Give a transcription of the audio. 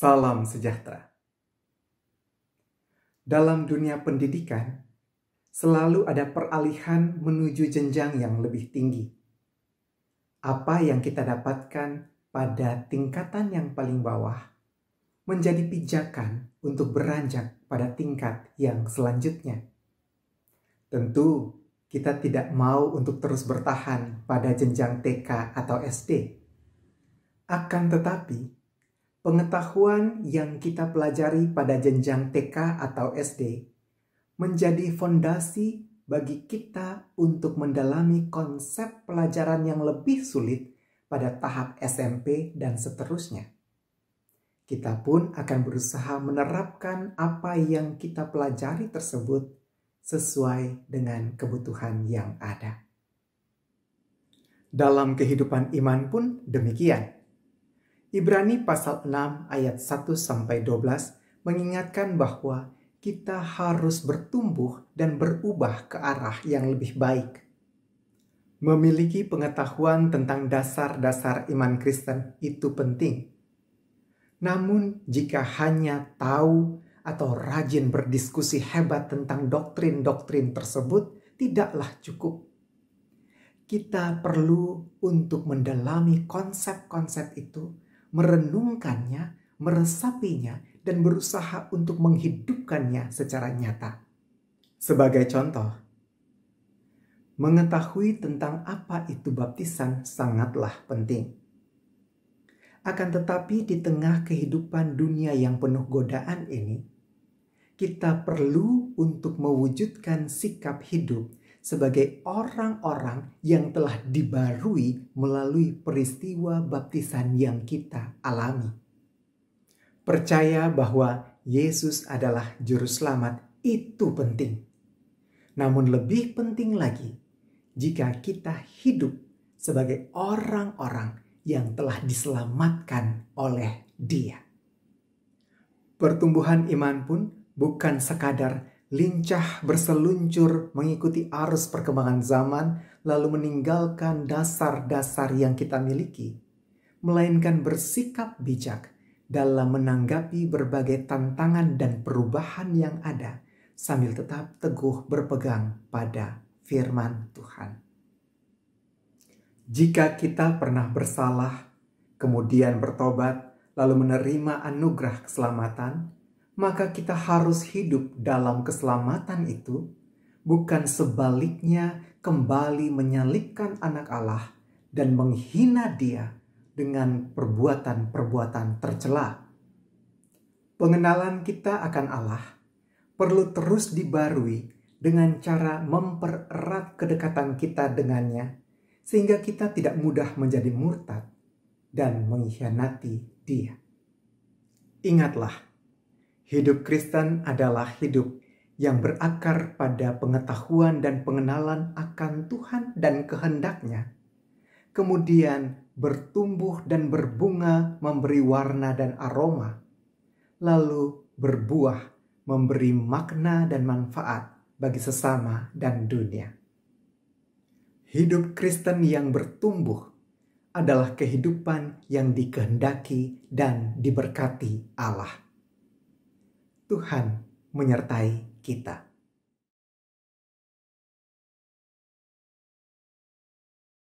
Salam sejahtera. Dalam dunia pendidikan, selalu ada peralihan menuju jenjang yang lebih tinggi. Apa yang kita dapatkan pada tingkatan yang paling bawah menjadi pijakan untuk beranjak pada tingkat yang selanjutnya. Tentu, kita tidak mau untuk terus bertahan pada jenjang TK atau SD. Akan tetapi, Pengetahuan yang kita pelajari pada jenjang TK atau SD menjadi fondasi bagi kita untuk mendalami konsep pelajaran yang lebih sulit pada tahap SMP dan seterusnya. Kita pun akan berusaha menerapkan apa yang kita pelajari tersebut sesuai dengan kebutuhan yang ada. Dalam kehidupan iman pun demikian Ibrani pasal 6 ayat 1 sampai 12 mengingatkan bahwa kita harus bertumbuh dan berubah ke arah yang lebih baik. Memiliki pengetahuan tentang dasar-dasar iman Kristen itu penting. Namun, jika hanya tahu atau rajin berdiskusi hebat tentang doktrin-doktrin tersebut, tidaklah cukup. Kita perlu untuk mendalami konsep-konsep itu merenungkannya, meresapinya, dan berusaha untuk menghidupkannya secara nyata. Sebagai contoh, mengetahui tentang apa itu baptisan sangatlah penting. Akan tetapi, di tengah kehidupan dunia yang penuh godaan ini, kita perlu untuk mewujudkan sikap hidup sebagai orang-orang yang telah dibarui melalui peristiwa baptisan yang kita alami. Percaya bahwa Yesus adalah Juru Selamat itu penting, namun lebih penting lagi jika kita hidup sebagai orang-orang yang telah diselamatkan oleh Dia. Pertumbuhan iman pun bukan sekadar lincah berseluncur mengikuti arus perkembangan zaman, lalu meninggalkan dasar-dasar yang kita miliki, melainkan bersikap bijak dalam menanggapi berbagai tantangan dan perubahan yang ada, sambil tetap teguh berpegang pada firman Tuhan. Jika kita pernah bersalah, kemudian bertobat, lalu menerima anugerah keselamatan, maka kita harus hidup dalam keselamatan itu, bukan sebaliknya kembali menyalipkan anak Allah dan menghina dia dengan perbuatan-perbuatan tercela. Pengenalan kita akan Allah perlu terus dibarui dengan cara mempererat kedekatan kita dengannya sehingga kita tidak mudah menjadi murtad dan mengkhianati dia. Ingatlah, Hidup Kristen adalah hidup yang berakar pada pengetahuan dan pengenalan akan Tuhan dan kehendaknya, kemudian bertumbuh dan berbunga memberi warna dan aroma, lalu berbuah memberi makna dan manfaat bagi sesama dan dunia. Hidup Kristen yang bertumbuh adalah kehidupan yang dikehendaki dan diberkati Allah. Tuhan menyertai kita.